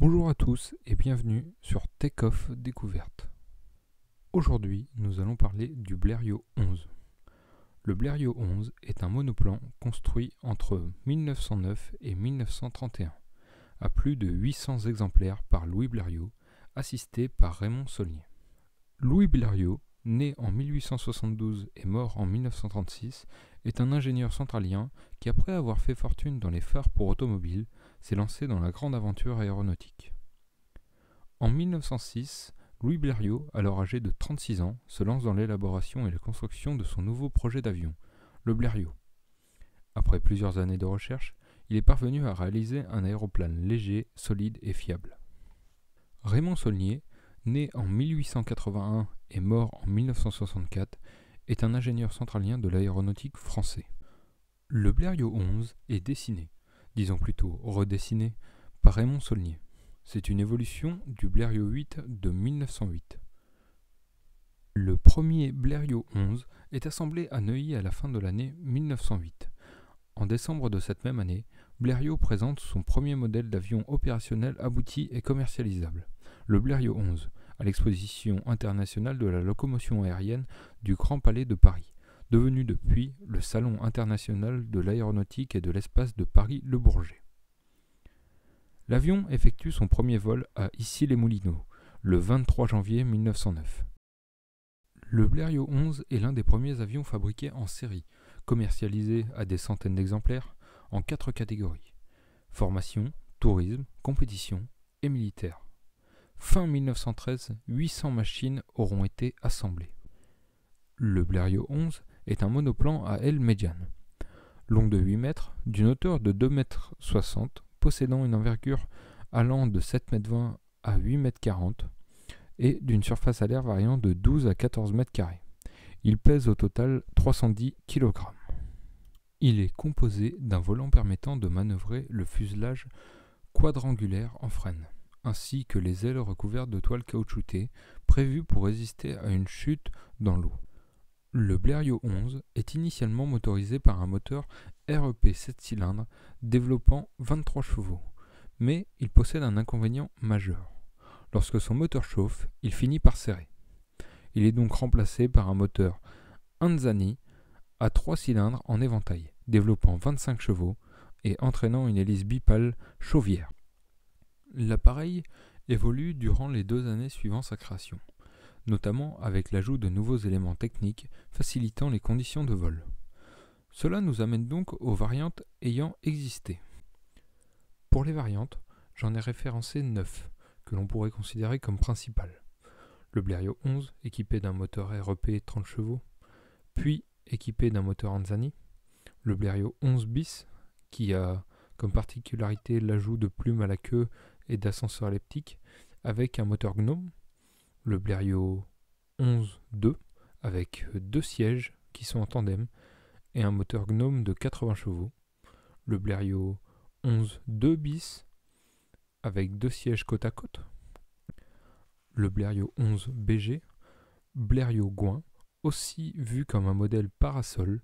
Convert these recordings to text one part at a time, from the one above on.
Bonjour à tous et bienvenue sur Takeoff Découverte. Aujourd'hui, nous allons parler du Blériot 11. Le Blériot 11 est un monoplan construit entre 1909 et 1931, à plus de 800 exemplaires par Louis Blériot, assisté par Raymond Saulnier. Louis Blériot, né en 1872 et mort en 1936, est un ingénieur centralien qui, après avoir fait fortune dans les phares pour automobiles, s'est lancé dans la grande aventure aéronautique. En 1906, Louis Blériot, alors âgé de 36 ans, se lance dans l'élaboration et la construction de son nouveau projet d'avion, le Blériot. Après plusieurs années de recherche, il est parvenu à réaliser un aéroplane léger, solide et fiable. Raymond Saulnier, né en 1881 et mort en 1964, est un ingénieur centralien de l'aéronautique français. Le Blériot 11 est dessiné, disons plutôt redessiné, par Raymond Saulnier. C'est une évolution du Blériot 8 de 1908. Le premier Blériot 11 est assemblé à Neuilly à la fin de l'année 1908. En décembre de cette même année, Blériot présente son premier modèle d'avion opérationnel abouti et commercialisable, le Blériot 11, à l'exposition internationale de la locomotion aérienne du Grand Palais de Paris devenu depuis le Salon international de l'aéronautique et de l'espace de Paris-Le Bourget. L'avion effectue son premier vol à Issy-les-Moulineaux le 23 janvier 1909. Le Blériot 11 est l'un des premiers avions fabriqués en série, commercialisé à des centaines d'exemplaires en quatre catégories formation, tourisme, compétition et militaire. Fin 1913, 800 machines auront été assemblées. Le Blériot 11 est un monoplan à aile médiane, long de 8 mètres, d'une hauteur de 2,60 m, possédant une envergure allant de 7,20 m à 8,40 m et d'une surface à l'air variant de 12 à 14 mètres carrés. Il pèse au total 310 kg. Il est composé d'un volant permettant de manœuvrer le fuselage quadrangulaire en freine, ainsi que les ailes recouvertes de toile caoutchoutée prévues pour résister à une chute dans l'eau. Le Blériot 11 est initialement motorisé par un moteur REP e 7 cylindres développant 23 chevaux, mais il possède un inconvénient majeur. Lorsque son moteur chauffe, il finit par serrer. Il est donc remplacé par un moteur Anzani à 3 cylindres en éventail, développant 25 chevaux et entraînant une hélice bipale chauvière. L'appareil évolue durant les deux années suivant sa création notamment avec l'ajout de nouveaux éléments techniques facilitant les conditions de vol. Cela nous amène donc aux variantes ayant existé. Pour les variantes, j'en ai référencé 9, que l'on pourrait considérer comme principales. Le Blériot 11, équipé d'un moteur e REP 30 chevaux, puis équipé d'un moteur Anzani. Le Blériot 11 bis, qui a comme particularité l'ajout de plumes à la queue et d'ascenseurs elliptiques, avec un moteur Gnome, le Blériot 11-2 avec deux sièges qui sont en tandem et un moteur Gnome de 80 chevaux. Le Blériot 11-2 bis avec deux sièges côte à côte. Le Blériot 11 BG, Blériot Gouin, aussi vu comme un modèle parasol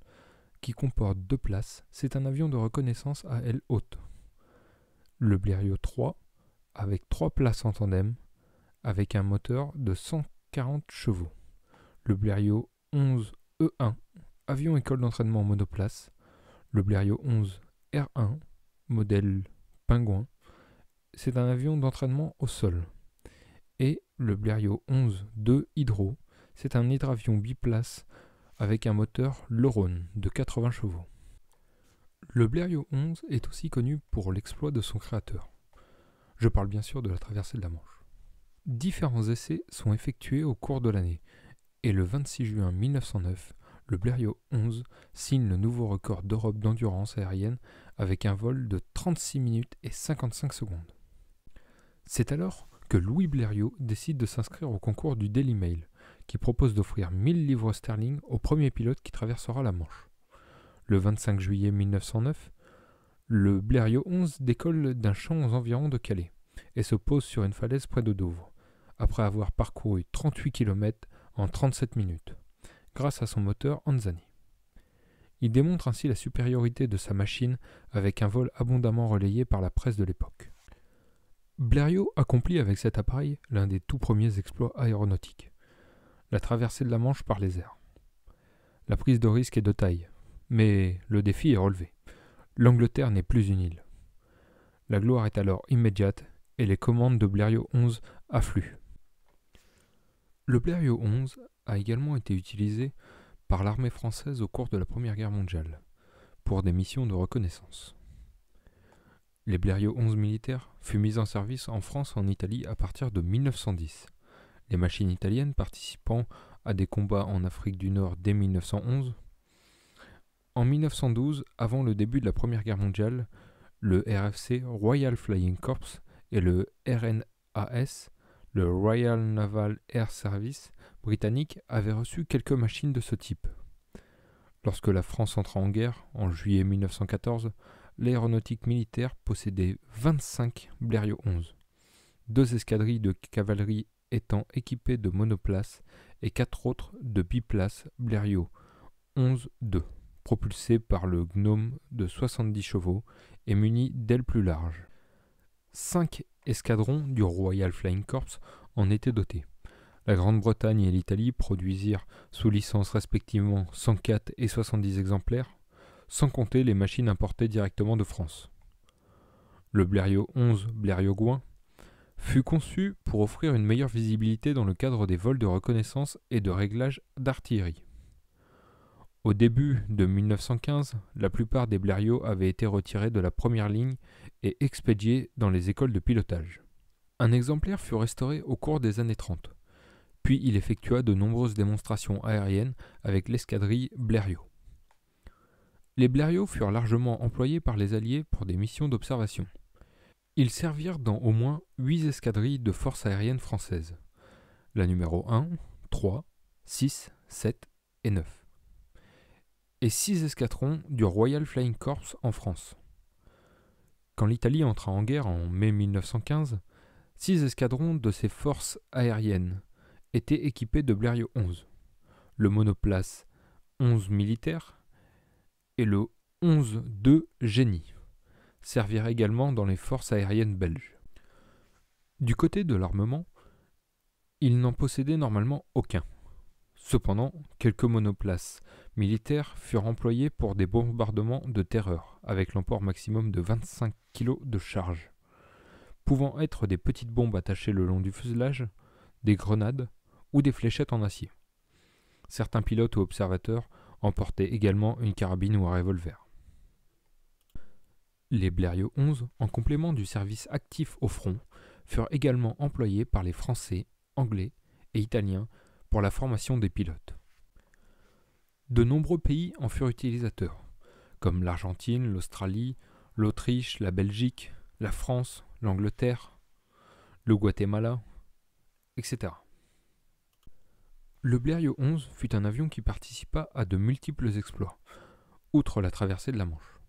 qui comporte deux places, c'est un avion de reconnaissance à aile haute. Le Blériot 3 avec trois places en tandem avec un moteur de 140 chevaux. Le Blériot 11 E1, avion école d'entraînement monoplace. Le Blériot 11 R1, modèle pingouin. C'est un avion d'entraînement au sol. Et le Blériot 11 2 Hydro, c'est un hydravion biplace avec un moteur Lorone de 80 chevaux. Le Blériot 11 est aussi connu pour l'exploit de son créateur. Je parle bien sûr de la traversée de la Manche. Différents essais sont effectués au cours de l'année, et le 26 juin 1909, le Blériot 11 signe le nouveau record d'Europe d'endurance aérienne avec un vol de 36 minutes et 55 secondes. C'est alors que Louis Blériot décide de s'inscrire au concours du Daily Mail, qui propose d'offrir 1000 livres sterling au premier pilote qui traversera la Manche. Le 25 juillet 1909, le Blériot 11 décolle d'un champ aux environs de Calais et se pose sur une falaise près de Douvres après avoir parcouru 38 km en 37 minutes, grâce à son moteur Anzani. Il démontre ainsi la supériorité de sa machine avec un vol abondamment relayé par la presse de l'époque. Blériot accomplit avec cet appareil l'un des tout premiers exploits aéronautiques, la traversée de la Manche par les airs. La prise de risque est de taille, mais le défi est relevé. L'Angleterre n'est plus une île. La gloire est alors immédiate et les commandes de Blériot 11 affluent. Le Blériot 11 a également été utilisé par l'armée française au cours de la Première Guerre mondiale, pour des missions de reconnaissance. Les Blériot 11 militaires furent mis en service en France et en Italie à partir de 1910, les machines italiennes participant à des combats en Afrique du Nord dès 1911. En 1912, avant le début de la Première Guerre mondiale, le RFC Royal Flying Corps et le RNAS le Royal Naval Air Service britannique avait reçu quelques machines de ce type. Lorsque la France entra en guerre, en juillet 1914, l'aéronautique militaire possédait 25 Blériot 11, deux escadrilles de cavalerie étant équipées de monoplaces et quatre autres de biplaces Blériot 11-2, propulsées par le Gnome de 70 chevaux et munies d'ailes plus larges. Cinq escadrons du Royal Flying Corps en étaient dotés. La Grande-Bretagne et l'Italie produisirent sous licence respectivement 104 et 70 exemplaires, sans compter les machines importées directement de France. Le Blériot 11 Blériot-Gouin fut conçu pour offrir une meilleure visibilité dans le cadre des vols de reconnaissance et de réglage d'artillerie. Au début de 1915, la plupart des blériot avaient été retirés de la première ligne et expédiés dans les écoles de pilotage. Un exemplaire fut restauré au cours des années 30, puis il effectua de nombreuses démonstrations aériennes avec l'escadrille Blériot. Les Blériot furent largement employés par les Alliés pour des missions d'observation. Ils servirent dans au moins 8 escadrilles de forces aériennes françaises, la numéro 1, 3, 6, 7 et 9 et 6 escadrons du Royal Flying Corps en France. Quand l'Italie entra en guerre en mai 1915, 6 escadrons de ses forces aériennes étaient équipés de Blériot 11, le monoplace 11 militaire et le 11-2 génie servirent également dans les forces aériennes belges. Du côté de l'armement, ils n'en possédaient normalement aucun. Cependant, quelques monoplaces militaires furent employées pour des bombardements de terreur, avec l'emport maximum de 25 kg de charge, pouvant être des petites bombes attachées le long du fuselage, des grenades ou des fléchettes en acier. Certains pilotes ou observateurs emportaient également une carabine ou un revolver. Les Blériot 11, en complément du service actif au front, furent également employés par les Français, Anglais et Italiens pour la formation des pilotes. De nombreux pays en furent utilisateurs, comme l'Argentine, l'Australie, l'Autriche, la Belgique, la France, l'Angleterre, le Guatemala, etc. Le Blériot 11 fut un avion qui participa à de multiples exploits, outre la traversée de la Manche.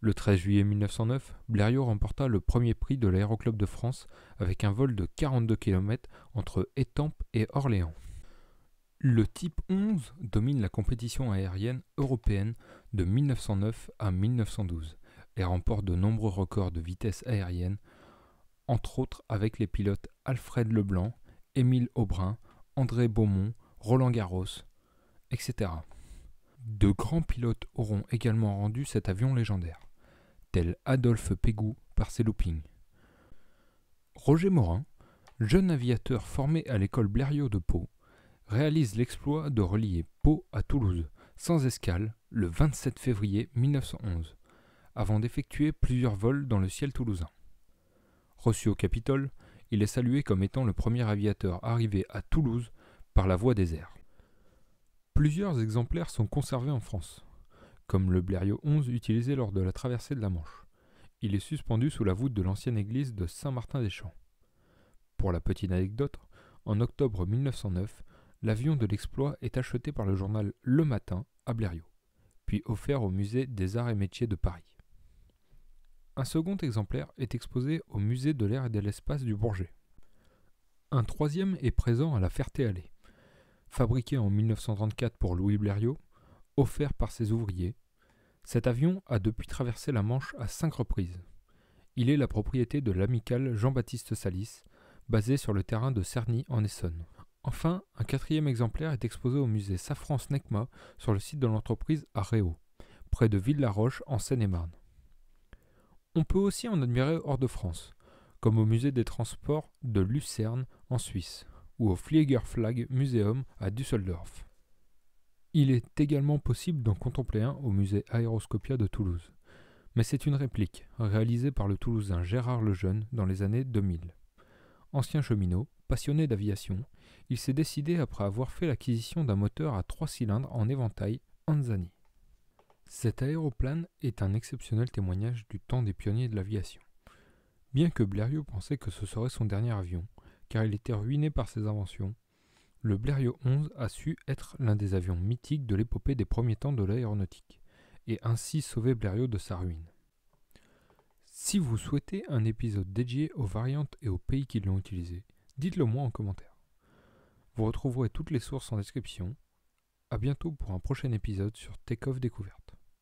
Le 13 juillet 1909, Blériot remporta le premier prix de l'Aéroclub de France avec un vol de 42 km entre Étampes et Orléans. Le Type 11 domine la compétition aérienne européenne de 1909 à 1912 et remporte de nombreux records de vitesse aérienne, entre autres avec les pilotes Alfred Leblanc, Émile Aubrin, André Beaumont, Roland Garros, etc. De grands pilotes auront également rendu cet avion légendaire, tel Adolphe Pégou par ses loopings. Roger Morin, jeune aviateur formé à l'école Blériot de Pau, réalise l'exploit de relier Pau à Toulouse, sans escale, le 27 février 1911, avant d'effectuer plusieurs vols dans le ciel toulousain. Reçu au Capitole, il est salué comme étant le premier aviateur arrivé à Toulouse par la voie des airs. Plusieurs exemplaires sont conservés en France, comme le Blériot 11 utilisé lors de la traversée de la Manche. Il est suspendu sous la voûte de l'ancienne église de Saint-Martin-des-Champs. Pour la petite anecdote, en octobre 1909, L'avion de l'exploit est acheté par le journal Le Matin à Blériot, puis offert au musée des Arts et Métiers de Paris. Un second exemplaire est exposé au musée de l'air et de l'espace du Bourget. Un troisième est présent à la ferté allée Fabriqué en 1934 pour Louis Blériot, offert par ses ouvriers, cet avion a depuis traversé la Manche à cinq reprises. Il est la propriété de l'amical Jean-Baptiste Salis, basé sur le terrain de Cerny en Essonne. Enfin, un quatrième exemplaire est exposé au musée Safran-Snecma sur le site de l'entreprise à Réau, près de ville en Seine-et-Marne. On peut aussi en admirer hors de France, comme au musée des transports de Lucerne en Suisse, ou au Fliegerflag Museum à Düsseldorf. Il est également possible d'en contempler un au musée Aéroscopia de Toulouse, mais c'est une réplique réalisée par le Toulousain Gérard Lejeune dans les années 2000. Ancien cheminot, Passionné d'aviation, il s'est décidé après avoir fait l'acquisition d'un moteur à trois cylindres en éventail Anzani. Cet aéroplane est un exceptionnel témoignage du temps des pionniers de l'aviation. Bien que Blériot pensait que ce serait son dernier avion, car il était ruiné par ses inventions, le Blériot 11 a su être l'un des avions mythiques de l'épopée des premiers temps de l'aéronautique, et ainsi sauver Blériot de sa ruine. Si vous souhaitez un épisode dédié aux variantes et aux pays qui l'ont utilisé, Dites-le moi en commentaire. Vous retrouverez toutes les sources en description. A bientôt pour un prochain épisode sur of Découverte.